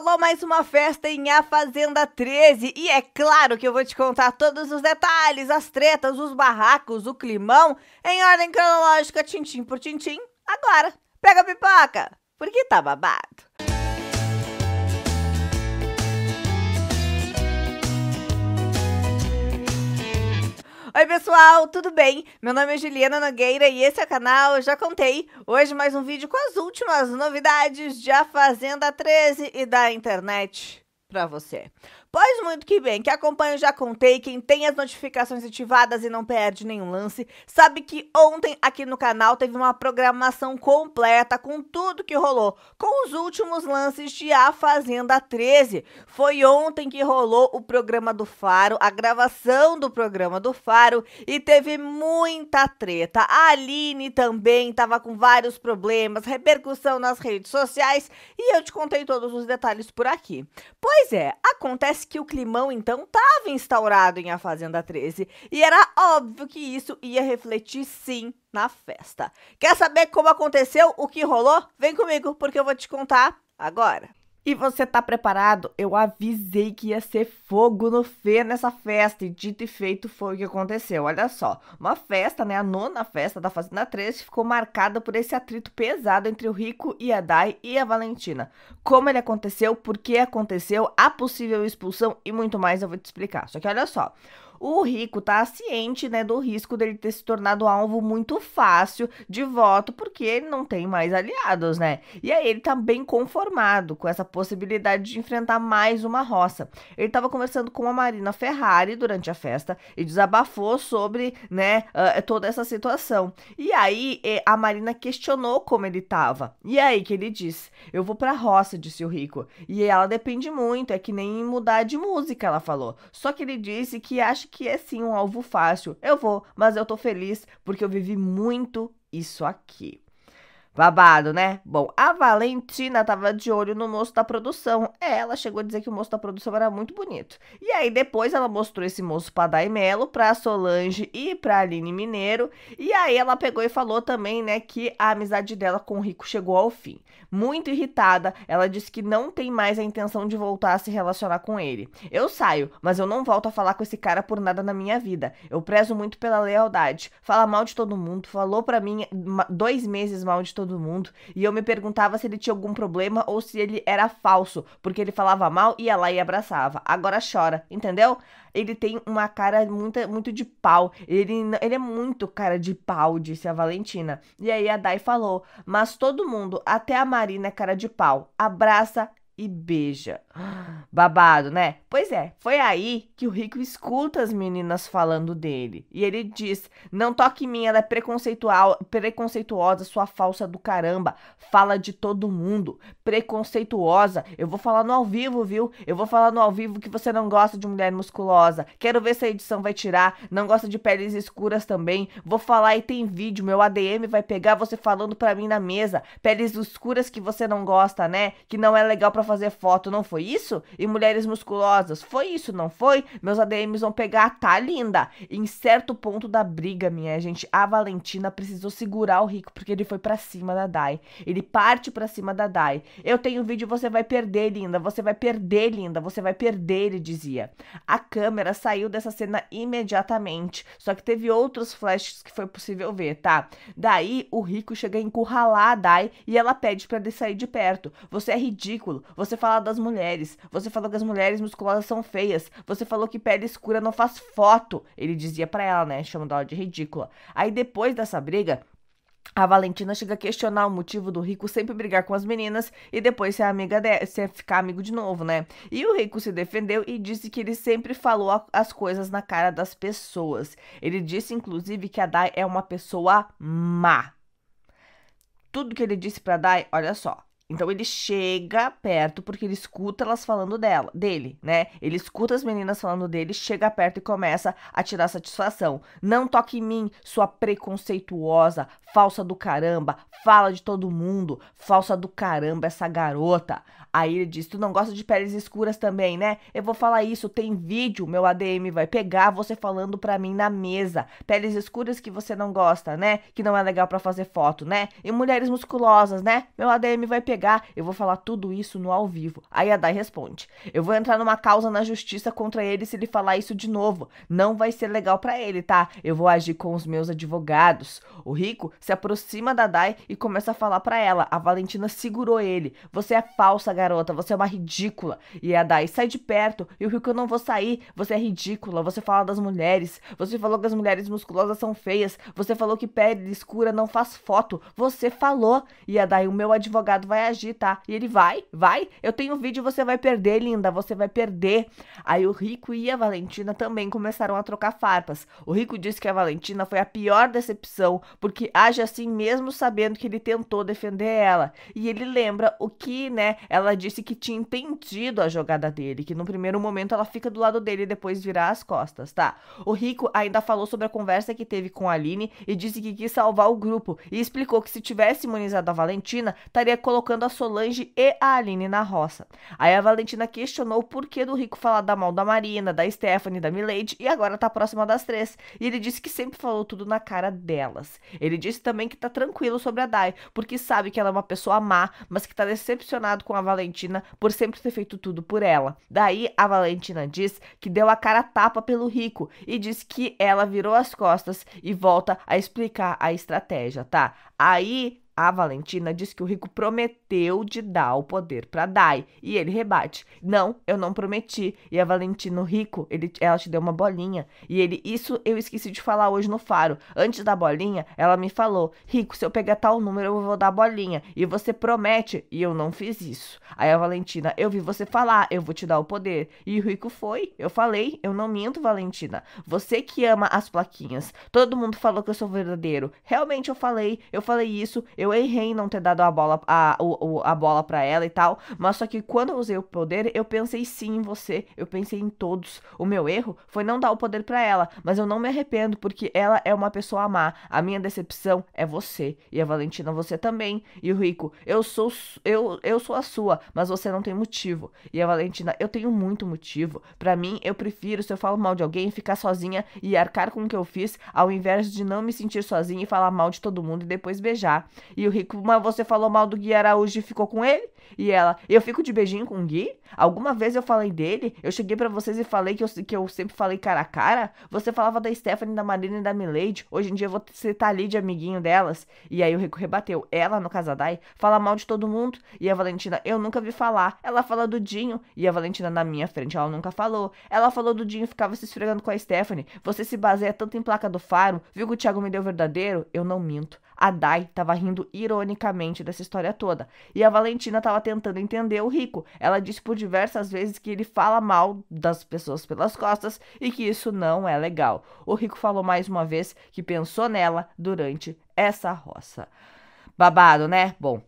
rolou mais uma festa em A Fazenda 13 e é claro que eu vou te contar todos os detalhes, as tretas, os barracos, o climão, em ordem cronológica, tintim por tintim, agora. Pega a pipoca, porque tá babado. Oi, pessoal, tudo bem? Meu nome é Juliana Nogueira e esse é o canal Já Contei. Hoje mais um vídeo com as últimas novidades de A Fazenda 13 e da internet para você. Pois muito que bem, que acompanha já contei, quem tem as notificações ativadas e não perde nenhum lance, sabe que ontem aqui no canal teve uma programação completa com tudo que rolou, com os últimos lances de A Fazenda 13. Foi ontem que rolou o programa do Faro, a gravação do programa do Faro e teve muita treta. A Aline também estava com vários problemas, repercussão nas redes sociais e eu te contei todos os detalhes por aqui. Pois Pois é, acontece que o climão então estava instaurado em A Fazenda 13 e era óbvio que isso ia refletir sim na festa. Quer saber como aconteceu, o que rolou? Vem comigo porque eu vou te contar agora. E você tá preparado? Eu avisei que ia ser fogo no Fê nessa festa, e dito e feito foi o que aconteceu. Olha só, uma festa, né, a nona festa da Fazenda 13, ficou marcada por esse atrito pesado entre o Rico e a Dai e a Valentina como ele aconteceu, por que aconteceu, a possível expulsão e muito mais eu vou te explicar. Só que olha só, o Rico tá ciente, né, do risco dele ter se tornado alvo muito fácil de voto, porque ele não tem mais aliados, né? E aí ele tá bem conformado com essa possibilidade de enfrentar mais uma roça. Ele tava conversando com a Marina Ferrari durante a festa e desabafou sobre, né, ah, eh, toda essa situação. E aí eh, a Marina questionou como ele tava. E aí que ele disse: "Eu vou pra roça fácil, disse o rico. E ela depende muito, é que nem mudar de música, ela falou. Só que ele disse que acha que é sim um alvo fácil. Eu vou, mas eu tô feliz porque eu vivi muito isso aqui. Babado, né? Bom, a Valentina tava de olho no moço da produção. Ela chegou a dizer que o moço da produção era muito bonito. E aí depois ela mostrou esse moço pra Dai Melo, pra Solange e pra Aline Mineiro. E aí ela pegou e falou também, né, que a amizade dela com o Rico chegou ao fim. Muito irritada, ela disse que não tem mais a intenção de voltar a se relacionar com ele. Eu saio, mas eu não volto a falar com esse cara por nada na minha vida. Eu prezo muito pela lealdade. Fala mal de todo mundo, falou pra mim dois meses mal de todo todo mundo. E eu me perguntava se ele tinha algum problema ou se ele era falso, porque ele falava mal, ia lá e abraçava. Agora chora, entendeu? Ele tem uma cara muito, muito de pau. Ele, ele é muito cara de pau, disse a Valentina. E aí a Dai falou: Mas todo mundo, até a Marina é cara de pau. Abraça e beija. Babado, né? Pois é, foi aí que o Rico escuta as meninas falando dele. E ele diz: Não toque em mim, ela é preconceitual, preconceituosa, sua falsa do caramba. Fala de todo mundo. Preconceituosa. Eu vou falar no ao vivo, viu? Eu vou falar no ao vivo que você não gosta de mulher musculosa. Quero ver se a edição vai tirar. Não gosta de peles escuras também. Vou falar e tem vídeo. Meu ADM vai pegar você falando pra mim na mesa. Peles escuras que você não gosta, né? Que não é legal pra para fazer foto, não foi isso? E mulheres musculosas, foi isso, não foi? Meus ADMs vão pegar, tá linda. em certo ponto da briga, minha gente, a Valentina precisou segurar o Rico porque ele foi para cima da Dai. Ele parte para cima da Dai. Eu tenho vídeo, você vai perder, linda. Você vai perder, linda. Você vai perder, ele dizia. A câmera saiu dessa cena imediatamente, só que teve outros flashes que foi possível ver, tá? Daí o Rico chega a encurralar a Dai e ela pede para ele sair de perto. Você é ridículo. Você fala das mulheres. Você falou que as mulheres musculosas são feias. Você falou que pele escura não faz foto. Ele dizia para ela, né? Chamando ela de ridícula. Aí depois dessa briga, a Valentina chega a questionar o motivo do Rico sempre brigar com as meninas e depois ser amiga de, ser ficar amigo de novo, né? E o Rico se defendeu e disse que ele sempre falou as coisas na cara das pessoas. Ele disse inclusive que a Dai é uma pessoa má. Tudo que ele disse para Dai, olha só, então ele chega perto porque ele escuta elas falando dela, dele, né? Ele escuta as meninas falando dele, chega perto e começa a tirar satisfação. Não toque em mim, sua preconceituosa, falsa do caramba, fala de todo mundo, falsa do caramba essa garota. Aí ele diz: "Tu não gosta de peles escuras também, né? Eu vou falar isso, tem vídeo, meu ADM vai pegar você falando pra mim na mesa. Peles escuras que você não gosta, né? Que não é legal para fazer foto, né? E mulheres musculosas, né? Meu ADM vai pegar eu vou falar tudo isso no ao vivo. Aí a Dai responde: Eu vou entrar numa causa na justiça contra ele se ele falar isso de novo. Não vai ser legal para ele, tá? Eu vou agir com os meus advogados. O Rico se aproxima da Dai e começa a falar para ela. A Valentina segurou ele. Você é falsa, garota. Você é uma ridícula. E a Dai sai de perto. E o Rico, eu não vou sair. Você é ridícula. Você fala das mulheres. Você falou que as mulheres musculosas são feias. Você falou que pele escura não faz foto. Você falou. E a Dai, o meu advogado vai agir reagir, tá? E ele vai, vai. Eu tenho um vídeo, você vai perder, linda, você vai perder. Aí o Rico e a Valentina também começaram a trocar farpas. O Rico disse que a Valentina foi a pior decepção, porque age assim mesmo sabendo que ele tentou defender ela. E ele lembra o que, né, ela disse que tinha entendido a jogada dele, que no primeiro momento ela fica do lado dele e depois virar as costas, tá? O Rico ainda falou sobre a conversa que teve com a Aline e disse que quis salvar o grupo e explicou que se tivesse imunizado a Valentina, estaria colocando a Solange e a Aline na roça. Aí a Valentina questionou o porquê do Rico falar da mal da Marina, da Stephanie, da Milady e agora tá próxima das três. E ele disse que sempre falou tudo na cara delas. Ele disse também que tá tranquilo sobre a Dai, porque sabe que ela é uma pessoa má, mas que tá decepcionado com a Valentina por sempre ter feito tudo por ela. Daí a Valentina diz que deu a cara tapa pelo Rico e diz que ela virou as costas e volta a explicar a estratégia, tá? Aí a Valentina diz que o rico prometeu de dar o poder para Dai e ele rebate: "Não, eu não prometi". E a Valentina o rico, ele ela te deu uma bolinha e ele: "Isso eu esqueci de falar hoje no faro. Antes da bolinha, ela me falou: "Rico, se eu pegar tal número, eu vou dar a bolinha". E você promete, e eu não fiz isso". Aí a Valentina: "Eu vi você falar, eu vou te dar o poder". E o rico foi: "Eu falei, eu não minto, Valentina. Você que ama as plaquinhas. Todo mundo falou que eu sou verdadeiro. Realmente eu falei, eu falei isso". Eu errei em não ter dado a bola, a, o, a bola para ela e tal, mas só que quando eu usei o poder, eu pensei sim em você, eu pensei em todos. O meu erro foi não dar o poder para ela, mas eu não me arrependo porque ela é uma pessoa má. A minha decepção é você e a Valentina você também. E o Rico, eu sou eu, eu sou a sua, mas você não tem motivo. E a Valentina, eu tenho muito motivo. Para mim, eu prefiro se eu falo mal de alguém ficar sozinha e arcar com o que eu fiz, ao invés de não me sentir sozinha e falar mal de todo mundo e depois beijar. E o Rico, mas você falou mal do Gui Araújo e ficou com ele? E ela, eu fico de beijinho com o Gui? Alguma vez eu falei dele? Eu cheguei para vocês e falei que eu, que eu sempre falei cara a cara? Você falava da Stephanie, da Marina e da Milady. Hoje em dia você tá ali de amiguinho delas. E aí o Rico rebateu. Ela, no Casadai, fala mal de todo mundo. E a Valentina, eu nunca vi falar. Ela fala do Dinho. E a Valentina, na minha frente, ela nunca falou. Ela falou do Dinho, ficava se esfregando com a Stephanie. Você se baseia tanto em placa do faro. Viu que o Thiago me deu verdadeiro? Eu não minto. A Dai tava rindo ironicamente dessa história toda. E a Valentina tava estava tentando entender o rico. Ela disse por diversas vezes que ele fala mal das pessoas pelas costas e que isso não é legal. O rico falou mais uma vez que pensou nela durante essa roça. Babado, né? Bom,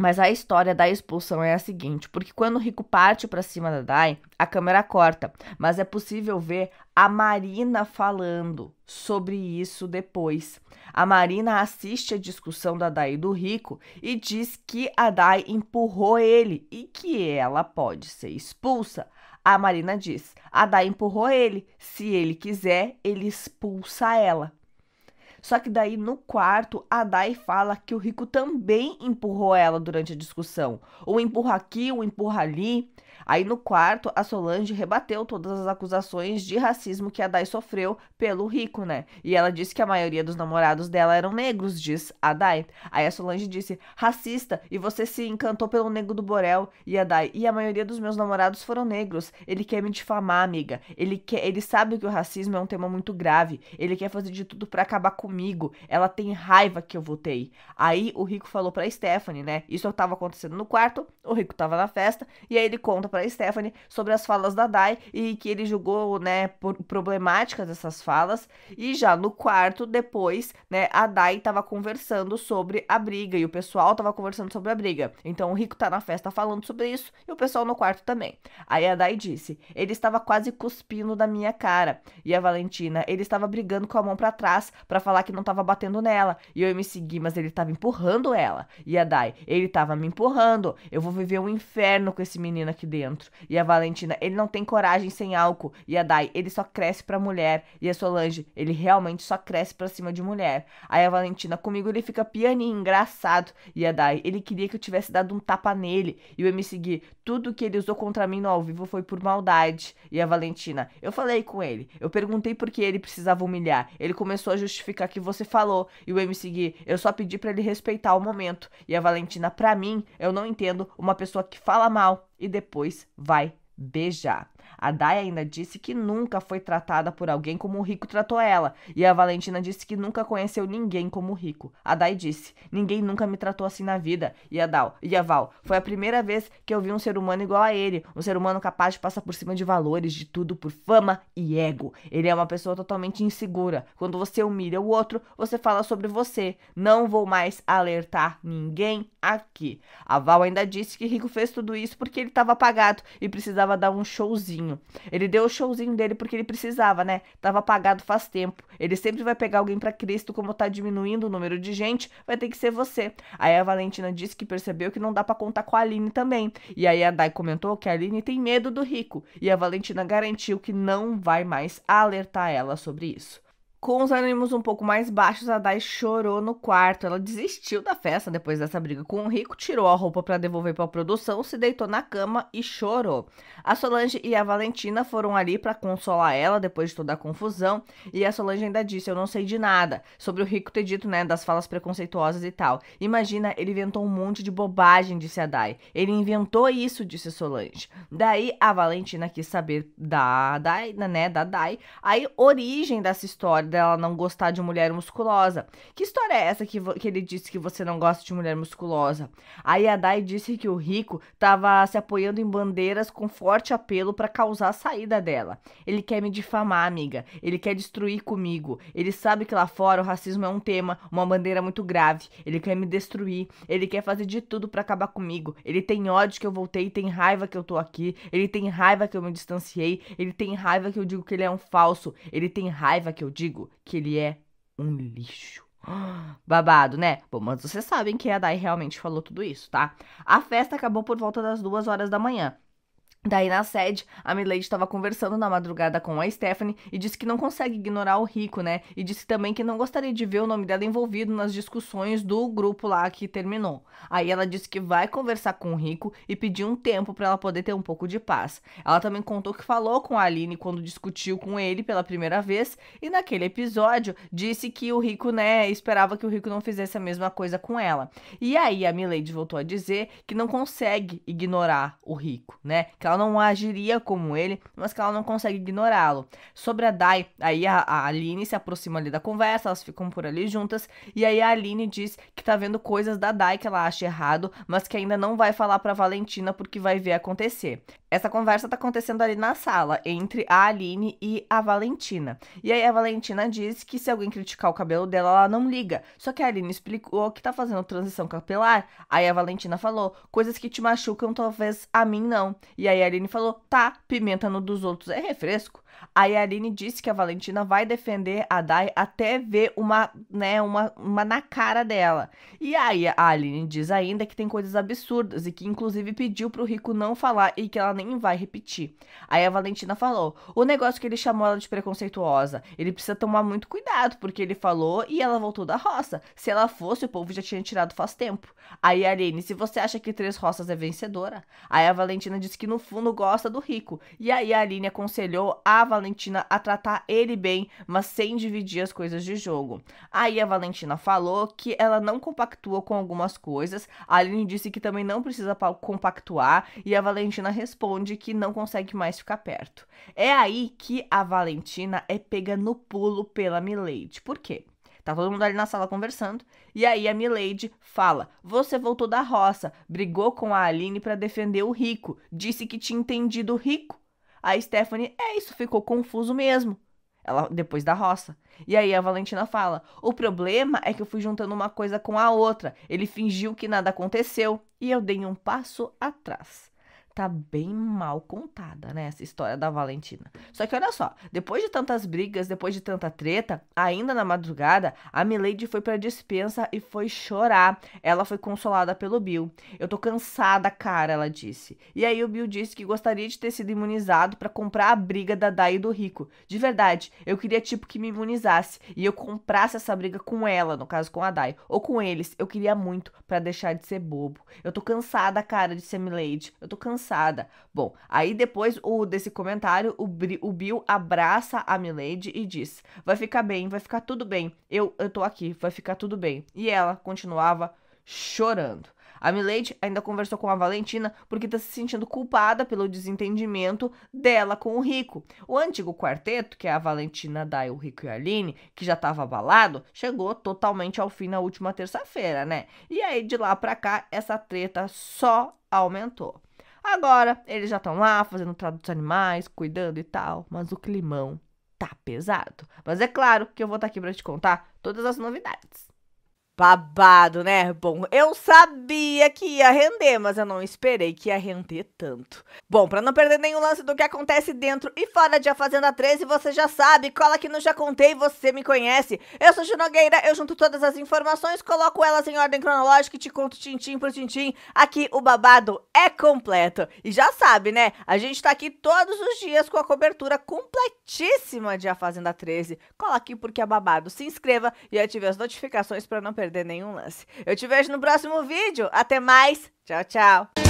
mas a história da expulsão é a seguinte, porque quando o Rico parte para cima da Dai, a câmera corta, mas é possível ver a Marina falando sobre isso depois. A Marina assiste a discussão da Dai e do Rico e diz que a Dai empurrou ele e que ela pode ser expulsa. A Marina diz: "A Dai empurrou ele, se ele quiser, ele expulsa ela". Só que daí no quarto, a Dai fala que o Rico também empurrou ela durante a discussão. Um empurra aqui, um empurra ali. Aí no quarto, a Solange rebateu todas as acusações de racismo que a Dai sofreu pelo Rico, né? E ela disse que a maioria dos namorados dela eram negros, diz a Dai. Aí a Solange disse: "Racista, e você se encantou pelo negro do Borel?" E a Dai: "E a maioria dos meus namorados foram negros. Ele quer me difamar, amiga. Ele quer, ele sabe que o racismo é um tema muito grave. Ele quer fazer de tudo para acabar com comigo. Ela tem raiva que eu voltei. Aí o Rico falou pra Stephanie, né? Isso tava acontecendo no quarto, o Rico tava na festa, e aí ele conta pra Stephanie sobre as falas da Dai e que ele julgou, né, problemáticas essas falas. E já no quarto, depois, né, a Dai tava conversando sobre a briga e o pessoal tava conversando sobre a briga. Então o Rico tá na festa falando sobre isso e o pessoal no quarto também. Aí a Dai disse: ele estava quase cuspindo da minha cara. E a Valentina, ele estava brigando com a mão para trás para falar falar que não tava batendo nela. E eu me segui mas ele tava empurrando ela. E a Dai, ele tava me empurrando. Eu vou viver um inferno com esse menino aqui dentro. E a Valentina, ele não tem coragem sem álcool. E a Dai, ele só cresce pra mulher. E a Solange, ele realmente só cresce pra cima de mulher. Aí a Valentina, comigo ele fica pianinho, engraçado. E a Dai, ele queria que eu tivesse dado um tapa nele. E o me segui tudo que ele usou contra mim no ao vivo foi por maldade. E a Valentina, eu falei com ele. Eu perguntei por que ele precisava humilhar. Ele começou a justificar que você falou e o MC Gui, eu só pedi para ele respeitar o momento. E a Valentina, para mim, eu não entendo uma pessoa que fala mal e depois vai beijar. A Dai ainda disse que nunca foi tratada por alguém como o rico tratou ela, e a Valentina disse que nunca conheceu ninguém como o rico. A Dai disse: Ninguém nunca me tratou assim na vida. E a, Dal, e a Val, foi a primeira vez que eu vi um ser humano igual a ele, um ser humano capaz de passar por cima de valores, de tudo por fama e ego. Ele é uma pessoa totalmente insegura. Quando você humilha o outro, você fala sobre você. Não vou mais alertar ninguém aqui. A Val ainda disse que Rico fez tudo isso porque ele estava apagado e precisava dar um showzinho. Ele deu o showzinho dele porque ele precisava, né? Tava apagado faz tempo. Ele sempre vai pegar alguém para Cristo, como tá diminuindo o número de gente, vai ter que ser você. Aí a Valentina disse que percebeu que não dá para contar com a Aline também. E aí a Dai comentou que a Aline tem medo do rico. E a Valentina garantiu que não vai mais alertar ela sobre isso. Com os ânimos um pouco mais baixos, a Dai chorou no quarto. Ela desistiu da festa depois dessa briga com o Rico, tirou a roupa para devolver para a produção, se deitou na cama e chorou. A Solange e a Valentina foram ali para consolar ela depois de toda a confusão, e a Solange ainda disse: "Eu não sei de nada", sobre o Rico ter dito, né, das falas preconceituosas e tal. Imagina, ele inventou um monte de bobagem, disse a Dai. Ele inventou isso, disse Solange. Daí a Valentina quis saber da Dai, né, da Dai, a origem dessa história dela não gostar de mulher musculosa. Que história é essa que, que ele disse que você não gosta de mulher musculosa? Aí a Dai disse que o rico estava se apoiando em bandeiras com forte apelo para causar a saída dela. Ele quer me difamar, amiga. Ele quer destruir comigo. Ele sabe que lá fora o racismo é um tema, uma bandeira muito grave. Ele quer me destruir. Ele quer fazer de tudo para acabar comigo. Ele tem ódio que eu voltei, tem raiva que eu tô aqui. Ele tem raiva que eu me distanciei. Ele tem raiva que eu digo que ele é um falso. Ele tem raiva que eu digo que ele é um lixo. Babado, né? Bom, mas vocês sabem que a Dai realmente falou tudo isso, tá? A festa acabou por volta das duas horas da manhã. Daí, na sede, a Milady estava conversando na madrugada com a Stephanie e disse que não consegue ignorar o Rico, né? E disse também que não gostaria de ver o nome dela envolvido nas discussões do grupo lá que terminou. Aí ela disse que vai conversar com o Rico e pedir um tempo para ela poder ter um pouco de paz. Ela também contou que falou com a Aline quando discutiu com ele pela primeira vez e naquele episódio disse que o Rico, né, esperava que o Rico não fizesse a mesma coisa com ela. E aí a Milady voltou a dizer que não consegue ignorar o Rico, né? Que ela não agiria como ele, mas que ela não consegue ignorá-lo. Sobre a Dai, aí a, a Aline se aproxima ali da conversa, elas ficam por ali juntas, e aí a Aline diz que tá vendo coisas da Dai que ela acha errado, mas que ainda não vai falar pra Valentina porque vai ver acontecer. Essa conversa tá acontecendo ali na sala, entre a Aline e a Valentina. E aí a Valentina diz que se alguém criticar o cabelo dela, ela não liga. Só que a Aline explicou que tá fazendo transição capilar. Aí a Valentina falou: coisas que te machucam, talvez a mim não. E aí Aí a Aline falou: tá, pimenta no dos outros é refresco. A Aline disse que a Valentina vai defender a Dai até ver uma, né, uma, uma na cara dela. E aí a Aline diz ainda que tem coisas absurdas e que inclusive pediu pro Rico não falar e que ela nem vai repetir. Aí a Valentina falou: "O negócio que ele chamou ela de preconceituosa, ele precisa tomar muito cuidado porque ele falou e ela voltou da roça. Se ela fosse, o povo já tinha tirado faz tempo". Aí a Aline: "Se você acha que três roças é vencedora?". Aí a Valentina disse que no fundo gosta do Rico. E aí a Aline aconselhou a a Valentina a tratar ele bem, mas sem dividir as coisas de jogo. Aí a Valentina falou que ela não compactua com algumas coisas, a Aline disse que também não precisa compactuar, e a Valentina responde que não consegue mais ficar perto. É aí que a Valentina é pega no pulo pela Milady. Por quê? Tá todo mundo ali na sala conversando. E aí a Milady fala: Você voltou da roça, brigou com a Aline para defender o rico, disse que tinha entendido o rico a Stephanie, é isso, ficou confuso mesmo. Ela depois da roça. E aí a Valentina fala: "O problema é que eu fui juntando uma coisa com a outra. Ele fingiu que nada aconteceu e eu dei um passo atrás." tá bem mal contada, né? Essa história da Valentina. Só que olha só, depois de tantas brigas, depois de tanta treta, ainda na madrugada, a Milady foi pra dispensa e foi chorar. Ela foi consolada pelo Bill. Eu tô cansada, cara, ela disse. E aí o Bill disse que gostaria de ter sido imunizado para comprar a briga da Dai e do Rico. De verdade, eu queria tipo que me imunizasse e eu comprasse essa briga com ela, no caso com a Dai, ou com eles. Eu queria muito para deixar de ser bobo. Eu tô cansada, cara, de ser Milady. Eu tô cansada cansada. Bom, aí depois o, desse comentário, o, o Bill abraça a Milady e diz: Vai ficar bem, vai ficar tudo bem. Eu, eu tô aqui, vai ficar tudo bem. E ela continuava chorando. A Milady ainda conversou com a Valentina porque está se sentindo culpada pelo desentendimento dela com o Rico. O antigo quarteto, que é a Valentina, Dai, o Rico e a Aline, que já estava abalado, chegou totalmente ao fim na última terça-feira, né? E aí de lá para cá essa treta só aumentou. Agora, eles já estão lá fazendo trato dos animais, cuidando e tal, mas o climão tá pesado. Mas é claro que eu vou estar tá aqui para te contar todas as novidades. Babado, né? Bom, eu sabia que ia render, mas eu não esperei que ia render tanto. Bom, para não perder nenhum lance do que acontece dentro e fora de A Fazenda 13, você já sabe, cola que não Já Contei, você me conhece. Eu sou Junogueira eu junto todas as informações, coloco elas em ordem cronológica e te conto tintim por tintim. Aqui o babado é completo. E já sabe, né? A gente tá aqui todos os dias com a cobertura completíssima de A Fazenda 13. Cola aqui porque é babado. Se inscreva e ative as notificações para não perder nenhum lance. Eu te vejo no próximo vídeo. Até mais. Tchau, tchau.